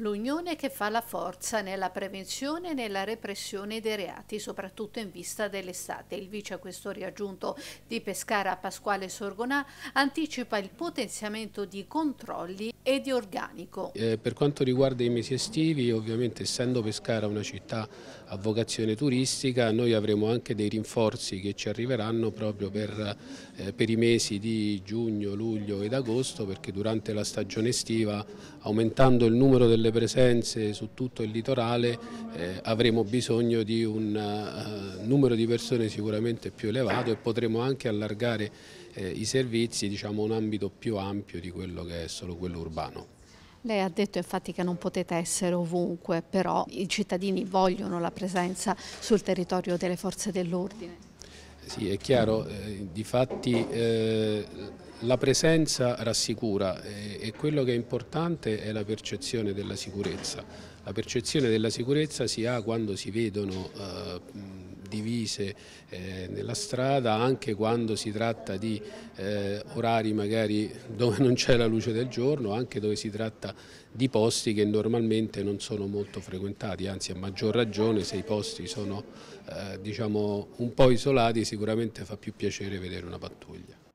L'unione che fa la forza nella prevenzione e nella repressione dei reati, soprattutto in vista dell'estate. Il vicequestore aggiunto di Pescara Pasquale Sorgonà anticipa il potenziamento di controlli e di organico. Eh, per quanto riguarda i mesi estivi, ovviamente essendo Pescara una città a vocazione turistica, noi avremo anche dei rinforzi che ci arriveranno proprio per, eh, per i mesi di giugno, luglio ed agosto, perché durante la stagione estiva, aumentando il numero delle delle presenze su tutto il litorale eh, avremo bisogno di un uh, numero di persone sicuramente più elevato e potremo anche allargare eh, i servizi diciamo, un ambito più ampio di quello che è solo quello urbano. Lei ha detto infatti che non potete essere ovunque, però i cittadini vogliono la presenza sul territorio delle forze dell'ordine. Sì, è chiaro, eh, difatti eh, la presenza rassicura eh, e quello che è importante è la percezione della sicurezza. La percezione della sicurezza si ha quando si vedono eh, divise eh, nella strada anche quando si tratta di eh, orari magari dove non c'è la luce del giorno, anche dove si tratta di posti che normalmente non sono molto frequentati, anzi a maggior ragione se i posti sono eh, diciamo, un po' isolati sicuramente fa più piacere vedere una pattuglia.